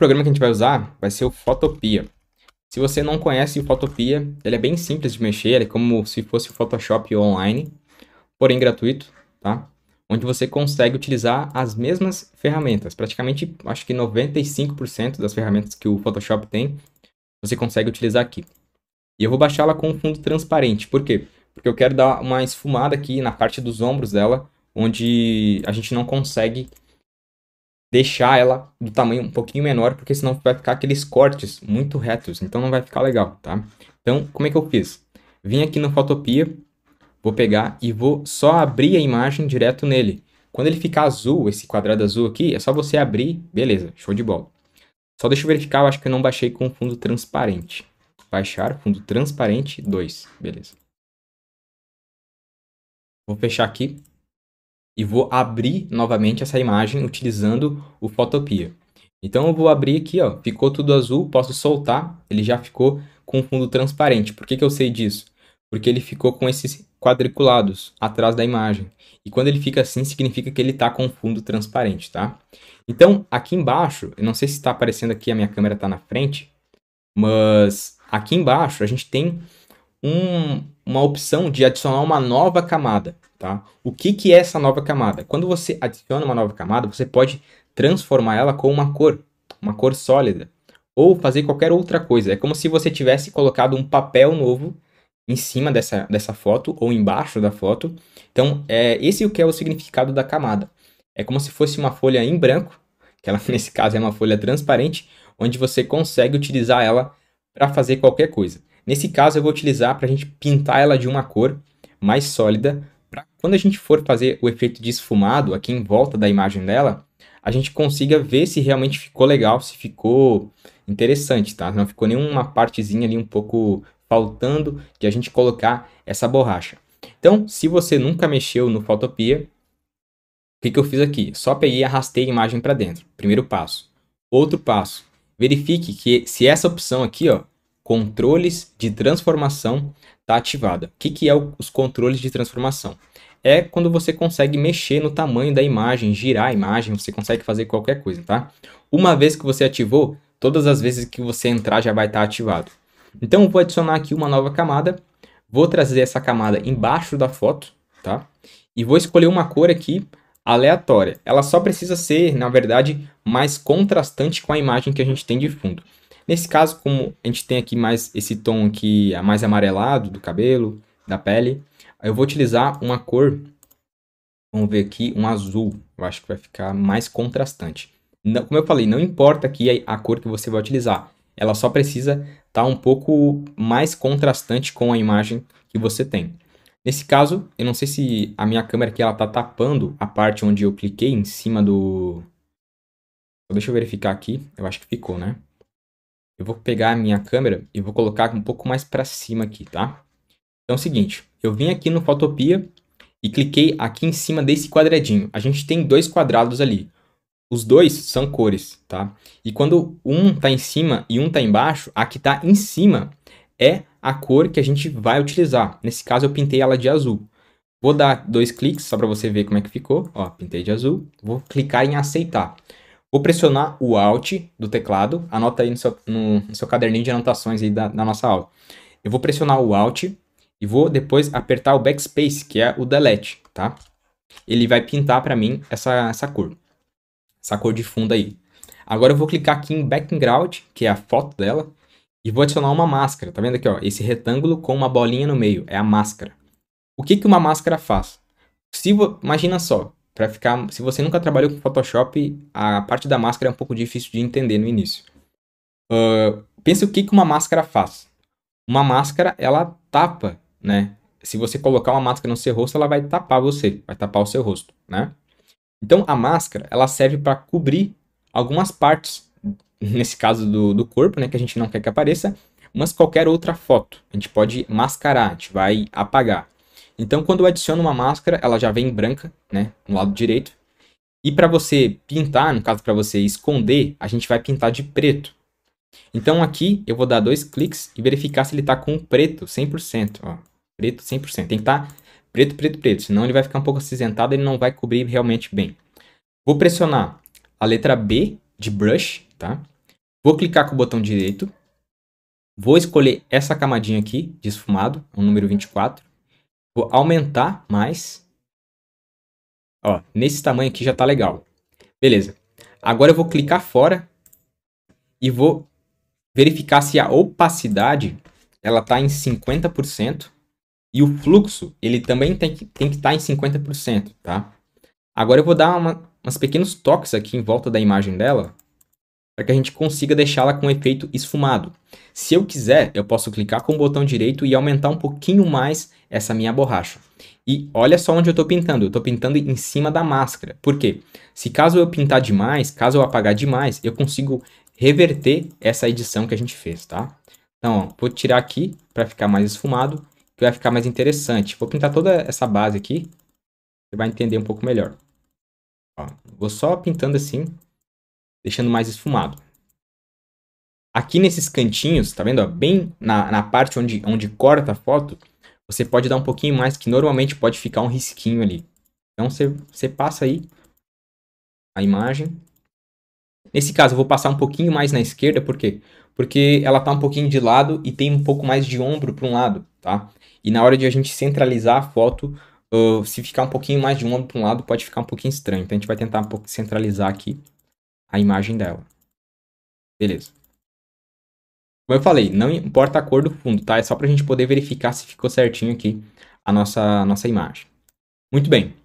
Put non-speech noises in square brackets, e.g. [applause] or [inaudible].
programa que a gente vai usar vai ser o Photopia. Se você não conhece o Photopia, ele é bem simples de mexer, ele é como se fosse o Photoshop online, porém gratuito, tá? Onde você consegue utilizar as mesmas ferramentas. Praticamente, acho que 95% das ferramentas que o Photoshop tem, você consegue utilizar aqui. E eu vou baixá-la com um fundo transparente. Por quê? Porque eu quero dar uma esfumada aqui na parte dos ombros dela, onde a gente não consegue deixar ela do tamanho um pouquinho menor, porque senão vai ficar aqueles cortes muito retos, então não vai ficar legal, tá? Então, como é que eu fiz? Vim aqui no Fotopia, vou pegar e vou só abrir a imagem direto nele. Quando ele ficar azul, esse quadrado azul aqui, é só você abrir, beleza, show de bola. Só deixa eu verificar, eu acho que eu não baixei com fundo transparente. Baixar, fundo transparente 2, beleza. Vou fechar aqui, e vou abrir novamente essa imagem utilizando o Photopia. Então eu vou abrir aqui, ó, ficou tudo azul, posso soltar, ele já ficou com fundo transparente. Por que, que eu sei disso? Porque ele ficou com esses quadriculados atrás da imagem. E quando ele fica assim, significa que ele está com fundo transparente, tá? Então, aqui embaixo, eu não sei se está aparecendo aqui, a minha câmera está na frente, mas aqui embaixo a gente tem um, uma opção de adicionar uma nova camada. Tá? O que, que é essa nova camada? Quando você adiciona uma nova camada, você pode transformar ela com uma cor, uma cor sólida, ou fazer qualquer outra coisa. É como se você tivesse colocado um papel novo em cima dessa, dessa foto ou embaixo da foto. Então, é, esse é o que é o significado da camada. É como se fosse uma folha em branco, que ela, [laughs] nesse caso é uma folha transparente, onde você consegue utilizar ela para fazer qualquer coisa. Nesse caso, eu vou utilizar para a gente pintar ela de uma cor mais sólida para quando a gente for fazer o efeito de esfumado aqui em volta da imagem dela, a gente consiga ver se realmente ficou legal, se ficou interessante, tá? Não ficou nenhuma partezinha ali um pouco faltando de a gente colocar essa borracha. Então, se você nunca mexeu no Photopia, o que, que eu fiz aqui? Só peguei e arrastei a imagem para dentro. Primeiro passo. Outro passo. Verifique que se essa opção aqui, ó, controles de transformação está ativada. O que, que é o, os controles de transformação? É quando você consegue mexer no tamanho da imagem, girar a imagem, você consegue fazer qualquer coisa, tá? Uma vez que você ativou, todas as vezes que você entrar já vai estar tá ativado. Então vou adicionar aqui uma nova camada, vou trazer essa camada embaixo da foto, tá? E vou escolher uma cor aqui aleatória. Ela só precisa ser, na verdade, mais contrastante com a imagem que a gente tem de fundo. Nesse caso, como a gente tem aqui mais esse tom aqui mais amarelado do cabelo, da pele, eu vou utilizar uma cor, vamos ver aqui, um azul. Eu acho que vai ficar mais contrastante. Não, como eu falei, não importa aqui a, a cor que você vai utilizar. Ela só precisa estar tá um pouco mais contrastante com a imagem que você tem. Nesse caso, eu não sei se a minha câmera aqui ela tá tapando a parte onde eu cliquei em cima do... Deixa eu verificar aqui. Eu acho que ficou, né? eu vou pegar a minha câmera e vou colocar um pouco mais para cima aqui, tá? Então é o seguinte, eu vim aqui no Fotopia e cliquei aqui em cima desse quadradinho. A gente tem dois quadrados ali. Os dois são cores, tá? E quando um tá em cima e um tá embaixo, a que tá em cima é a cor que a gente vai utilizar. Nesse caso, eu pintei ela de azul. Vou dar dois cliques só para você ver como é que ficou. Ó, pintei de azul. Vou clicar em aceitar. Vou pressionar o Alt do teclado. Anota aí no seu, no, no seu caderninho de anotações aí da, da nossa aula. Eu vou pressionar o Alt e vou depois apertar o Backspace, que é o Delete, tá? Ele vai pintar para mim essa, essa cor. Essa cor de fundo aí. Agora eu vou clicar aqui em Background, que é a foto dela. E vou adicionar uma máscara. Tá vendo aqui, ó? Esse retângulo com uma bolinha no meio. É a máscara. O que, que uma máscara faz? Se, imagina só, para ficar, se você nunca trabalhou com Photoshop, a parte da máscara é um pouco difícil de entender no início. Uh, pense o que, que uma máscara faz. Uma máscara, ela tapa, né? Se você colocar uma máscara no seu rosto, ela vai tapar você, vai tapar o seu rosto, né? Então, a máscara, ela serve para cobrir algumas partes, nesse caso do, do corpo, né? Que a gente não quer que apareça, mas qualquer outra foto. A gente pode mascarar, a gente vai apagar. Então, quando eu adiciono uma máscara, ela já vem branca, né, no lado direito. E para você pintar, no caso para você esconder, a gente vai pintar de preto. Então aqui eu vou dar dois cliques e verificar se ele está com preto 100%. Ó. Preto 100%. Tem que estar tá preto, preto, preto. Senão ele vai ficar um pouco acinzentado e ele não vai cobrir realmente bem. Vou pressionar a letra B de Brush, tá? Vou clicar com o botão direito. Vou escolher essa camadinha aqui de esfumado, o número 24. Vou aumentar mais. Ó, nesse tamanho aqui já tá legal. Beleza. Agora eu vou clicar fora e vou verificar se a opacidade ela tá em 50% e o fluxo ele também tem que tem que estar tá em 50%, tá? Agora eu vou dar uma, uns pequenos toques aqui em volta da imagem dela para que a gente consiga deixá-la com efeito esfumado. Se eu quiser, eu posso clicar com o botão direito e aumentar um pouquinho mais essa minha borracha. E olha só onde eu estou pintando, eu estou pintando em cima da máscara. Por quê? Se caso eu pintar demais, caso eu apagar demais, eu consigo reverter essa edição que a gente fez, tá? Então, ó, vou tirar aqui para ficar mais esfumado, que vai ficar mais interessante. Vou pintar toda essa base aqui, você vai entender um pouco melhor. Ó, vou só pintando assim, deixando mais esfumado. Aqui nesses cantinhos, tá vendo? Ó, bem na, na parte onde, onde corta a foto, você pode dar um pouquinho mais, que normalmente pode ficar um risquinho ali. Então você, você passa aí a imagem. Nesse caso, eu vou passar um pouquinho mais na esquerda, por quê? Porque ela tá um pouquinho de lado e tem um pouco mais de ombro para um lado, tá? E na hora de a gente centralizar a foto, uh, se ficar um pouquinho mais de ombro para um lado, pode ficar um pouquinho estranho. Então a gente vai tentar um pouco centralizar aqui a imagem dela. Beleza. Como eu falei, não importa a cor do fundo, tá? É só para a gente poder verificar se ficou certinho aqui a nossa, a nossa imagem. Muito bem.